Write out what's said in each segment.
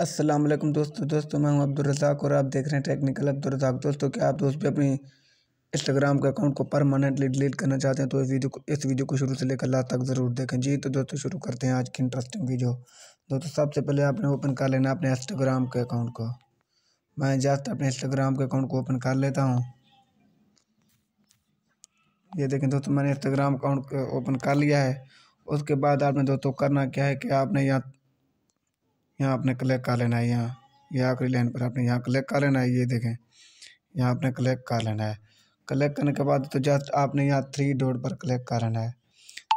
वालेकुम दोस्तों दोस्तों मैं हूं रजाक और आप देख रहे हैं टेक्निकल अब्दुलरजाक दोस्तों क्या आप दोस्त भी अपनी इंस्टाग्राम के अकाउंट को परमानेंटली डिलीट करना चाहते हैं तो इस वीडियो को इस वीडियो को शुरू से लेकर लास्ट तक ज़रूर देखें जी तो दोस्तों शुरू करते हैं आज की इंटरेस्टिंग वीडियो दोस्तों सबसे पहले आपने ओपन कर लेना अपने इंस्टाग्राम के अकाउंट को मैं जाते अपने इंस्टाग्राम के अकाउंट को ओपन कर लेता हूँ ये देखें दोस्तों मैंने इंस्टाग्राम अकाउंट ओपन कर लिया है उसके बाद आपने दोस्तों करना क्या है कि आपने यहाँ यहाँ आपने क्लिक कर लेना है यहाँ ये आखिरी लाइन पर आपने यहाँ क्लिक कर लेना है ये देखें यहाँ आपने क्लिक कर लेना है क्लिक करने के बाद तो जस्ट आपने यहाँ थ्री डॉट पर क्लिक कर लेना है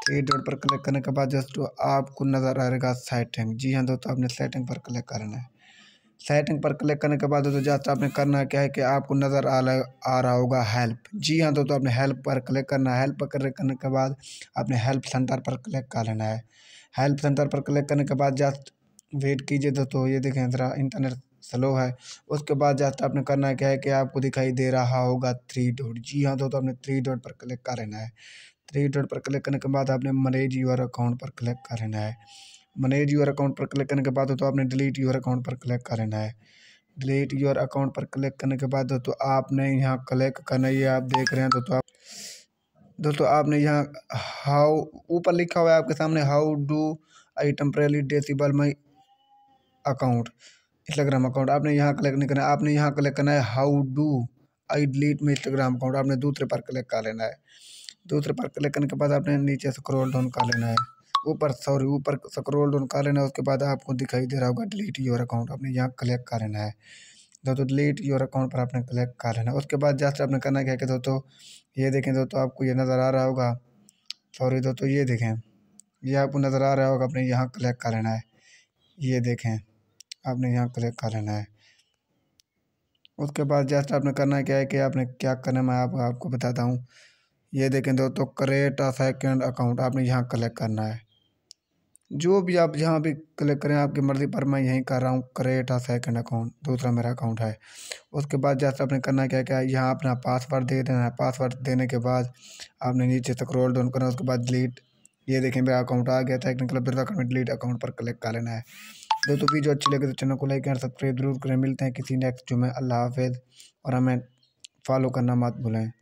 थ्री डॉट पर क्लिक करने के बाद जस्ट आपको नज़र आएगा सेटिंग जी हाँ दोस्तों आपने सेटिंग पर क्लिक करना है सेटिंग पर क्लिक करने के बाद दोस्तों जस्ट आपने करना क्या है कि आपको नज़र आ आ रहा होगा हेल्प जी हाँ दोस्तों आपने हेल्प पर क्लिक करना है हेल्प पर क्लिक करने के बाद आपने हेल्प सेंटर पर क्लिक कर लेना है हेल्प सेंटर पर क्लिक करने के बाद जस्ट वेट कीजिए दोस्तों तो ये देखें ज़रा इंटरनेट स्लो है उसके बाद जाता आपने करना क्या है कि आपको दिखाई दे रहा होगा थ्री डॉट जी हाँ दोस्तों तो आपने थ्री डॉट पर क्लिक कर लेना है थ्री डॉट पर क्लिक करने के बाद आपने मैनेज यूर अकाउंट पर क्लिक कर लेना है मैनेज यूर अकाउंट पर क्लिक करने के बाद दोस्तों तो आपने डिलीट यूर अकाउंट पर क्लिक कर लेना है डिलीट योर अकाउंट पर क्लिक करने के बाद दोस्तों आपने यहाँ क्लिक करना ये आप देख रहे हैं दोस्तों आप दोस्तों आपने यहाँ हाउ ऊपर लिखा हुआ है आपके सामने how do I temporarily disable my account Instagram account आपने यहाँ कलेक्ट नहीं करना है आपने यहाँ कलेक्ट करना है how do I delete my Instagram account आपने दूसरे पर कलेक्ट कर लेना है दूसरे पर कलेक्ट करने के बाद आपने नीचे स्क्रॉल डाउन कर लेना है ऊपर सॉरी ऊपर स्क्रॉल डाउन कर लेना है उसके बाद आपको दिखाई दे रहा होगा डिलीट योर अकाउंट आपने यहाँ कलेक्ट कर लेना है दोस्तों डिलीट योर अकाउंट पर आपने कलेक्ट कर लेना उसके बाद जस्ट आपने करना क्या है कि दोस्तों ये देखें दोस्तों आपको ये नज़र आ रहा होगा सॉरी दोस्तों ये देखें ये आपको नज़र आ रहा होगा आपने यहाँ कलेक्ट कर लेना है ये देखें आपने यहाँ क्लिक कर लेना है उसके बाद जस्ट आपने करना क्या है कि आपने क्या करना मैं आप, आपको बताता हूँ ये देखें दोस्तों क्रेट अ सेकेंड अकाउंट आपने यहाँ क्लिक करना है जो भी आप जहाँ भी क्लिक करें आपकी मर्ज़ी पर मैं यहीं कर रहा हूँ क्रिएट अ सेकेंड अकाउंट दूसरा मेरा अकाउंट है उसके बाद जैसे आपने करना क्या क्या है यहाँ अपना पासवर्ड दे देना है पासवर्ड देने के बाद आपने नीचे स्क्रॉल डाउन करना उसके बाद डिलीट ये देखें मेरा अकाउंट आ गया था टेक्निकल बिरदा कमेंट लीड अकाउंट पर क्लिक कर लेना है दोस्तों वीडियो अच्छी लगे तो चैनल को लाइक एंड सब्सक्राइब जरूर करें मिलते हैं किसी नेक्स्ट जुमे अल्लाह हाफिज़ और हमें फॉलो करना मत भूलें